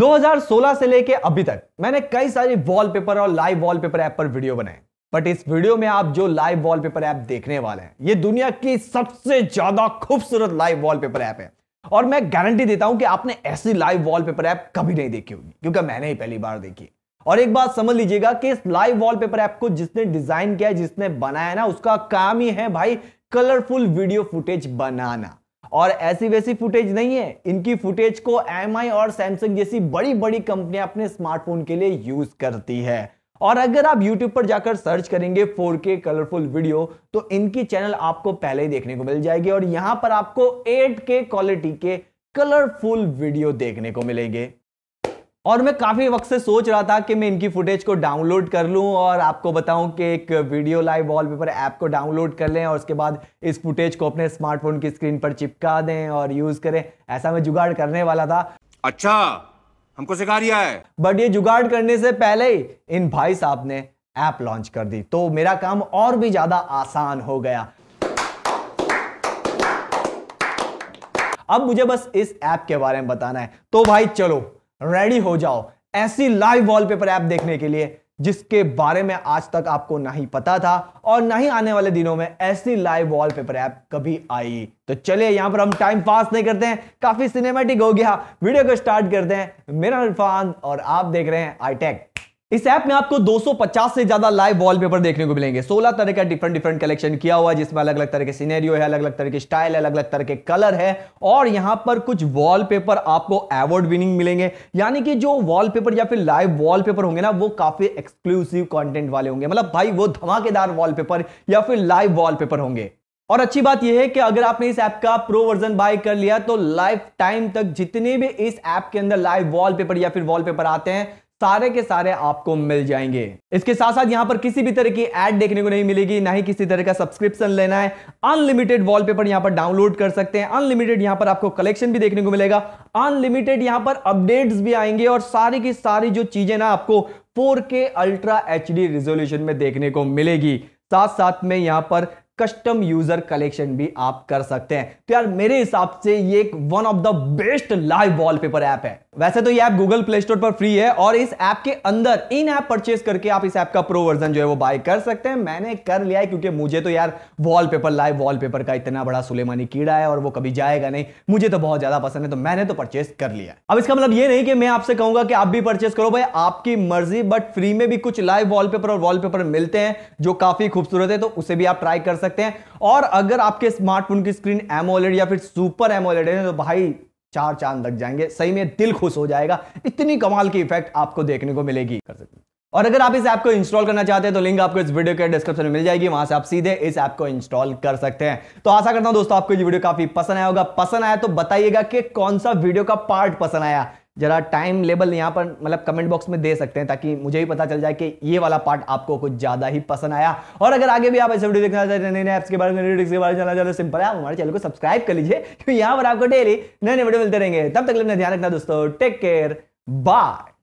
2016 से लेके अभी तक मैंने कई सारी वॉलपेपर और लाइव वॉलपेपर ऐप पर वीडियो बनाए बट इस वीडियो में आप जो लाइव वॉलपेपर ऐप देखने वाले हैं ये दुनिया की सबसे ज्यादा खूबसूरत लाइव वॉलपेपर ऐप है और मैं गारंटी देता हूं कि आपने ऐसी लाइव वॉलपेपर ऐप कभी नहीं देखी होगी क्योंकि मैंने ही पहली बार देखी और एक बात समझ लीजिएगा कि इस लाइव वॉलपेपर ऐप को जिसने डिजाइन किया जिसने बनाया ना उसका काम ही है भाई कलरफुल वीडियो फुटेज बनाना और ऐसी वैसी फुटेज नहीं है इनकी फुटेज को एम और सैमसंग जैसी बड़ी बड़ी कंपनियां अपने स्मार्टफोन के लिए यूज करती है और अगर आप YouTube पर जाकर सर्च करेंगे 4K कलरफुल वीडियो तो इनकी चैनल आपको पहले ही देखने को मिल जाएगी और यहां पर आपको 8K क्वालिटी के कलरफुल वीडियो देखने को मिलेंगे और मैं काफ़ी वक्त से सोच रहा था कि मैं इनकी फुटेज को डाउनलोड कर लूं और आपको बताऊं कि एक वीडियो लाइव वॉलपेपर ऐप को डाउनलोड कर लें और उसके बाद इस फुटेज को अपने स्मार्टफोन की स्क्रीन पर चिपका दें और यूज़ करें ऐसा मैं जुगाड़ करने वाला था अच्छा हमको सिखा दिया है बट ये जुगाड़ करने से पहले ही इन भाई साहब ने ऐप लॉन्च कर दी तो मेरा काम और भी ज़्यादा आसान हो गया अब मुझे बस इस ऐप के बारे में बताना है तो भाई चलो रेडी हो जाओ ऐसी लाइव वॉलपेपर ऐप देखने के लिए जिसके बारे में आज तक आपको नहीं पता था और नहीं आने वाले दिनों में ऐसी लाइव वॉलपेपर ऐप कभी आई तो चलिए यहां पर हम टाइम पास नहीं करते हैं काफी सिनेमैटिक हो गया वीडियो को स्टार्ट करते हैं मेरा इरफान और आप देख रहे हैं आईटेक इस ऐप में आपको 250 से ज्यादा लाइव वॉलपेपर देखने को मिलेंगे 16 तरह का डिफरेंट डिफरेंट कलेक्शन किया हुआ है जिसमें अलग अलग तरह के सीनेरियो है अलग अलग तरह के स्टाइल है अलग अलग तरह के कलर है और यहां पर कुछ वॉलपेपर आपको अवार्ड विनिंग मिलेंगे यानी कि जो वॉलपेपर या फिर लाइव वॉल होंगे ना वो काफी एक्सक्लूसिव कॉन्टेंट वाले होंगे मतलब भाई वो धमाकेदार वॉल या फिर लाइव वॉल होंगे और अच्छी बात यह है कि अगर आपने इस ऐप का प्रो वर्जन बाय कर लिया तो लाइफ टाइम तक जितने भी इस ऐप के अंदर लाइव वॉलपेपर या फिर वॉलपेपर आते हैं सारे के सारे आपको मिल जाएंगे इसके साथ साथ यहां पर किसी भी तरह की एड देखने को नहीं मिलेगी ना ही किसी तरह का सब्सक्रिप्शन लेना है अनलिमिटेड वॉलपेपर यहां पर डाउनलोड कर सकते हैं अनलिमिटेड यहां पर आपको कलेक्शन भी देखने को मिलेगा अनलिमिटेड यहां पर अपडेट्स भी आएंगे और सारी की सारी जो चीजें ना आपको फोर अल्ट्रा एच रिजोल्यूशन में देखने को मिलेगी साथ साथ में यहां पर कस्टम यूजर कलेक्शन भी आप कर सकते हैं तो यार मेरे हिसाब से ये एक one of the best live wallpaper app है वैसे तो ये app Google Play Store free फ्री है और इस ऐप के अंदर इन ऐप परचेस करके आप इस ऐप का प्रो वर्जन जो है वो बाय कर सकते हैं मैंने कर लिया है क्योंकि मुझे तो यार वॉलपेपर लाइव वॉलपेपर का इतना बड़ा सुलेमानी कीड़ा है और वो कभी जाएगा नहीं मुझे तो बहुत ज्यादा पसंद है तो मैंने तो परचेस कर लिया अब इसका मतलब ये नहीं कि मैं आपसे कहूंगा कि आप भी परचेस करो भाई आपकी मर्जी बट फ्री में भी कुछ लाइव वॉलपेपर और वॉलपेपर मिलते हैं जो काफी खूबसूरत है तो उसे भी आप ट्राई कर सकते सकते हैं और अगर आपके स्मार्टफोन की स्क्रीन एमोलेड या फिर सुपर एमोलेड है तो भाई चार चांद लग जाएंगे सही में दिल खुश हो जाएगा इतनी कमाल की इफेक्ट आपको देखने को मिलेगी कर सकते हैं और अगर आप इस ऐप को इंस्टॉल करना चाहते हैं तो लिंक आपको इस वीडियो के डिस्क्रिप्शन में मिल जाएगी वहां से आप सीधे इस ऐप को इंस्टॉल कर सकते हैं तो आशा करता हूं दोस्तों आपको ये वीडियो काफी पसंद आया होगा पसंद आया तो बताइएगा कि कौन सा वीडियो का पार्ट पसंद आया ज़रा टाइम लेबल यहाँ पर मतलब कमेंट बॉक्स में दे सकते हैं ताकि मुझे भी पता चल जाए कि ये वाला पार्ट आपको कुछ ज़्यादा ही पसंद आया और अगर आगे भी आप ऐसे वीडियो देखना चाहते हैं नए नए ऐप्स के बारे में वीडियो के बारे में जाना चाहते हैं सिंपल है आप हमारे चैनल को सब्सक्राइब कर लीजिए क्योंकि यहाँ पर आपको डेली नए नए वीडियो मिलते रहेंगे तब तक लेना ध्यान रखना दोस्तों टेक केयर बाय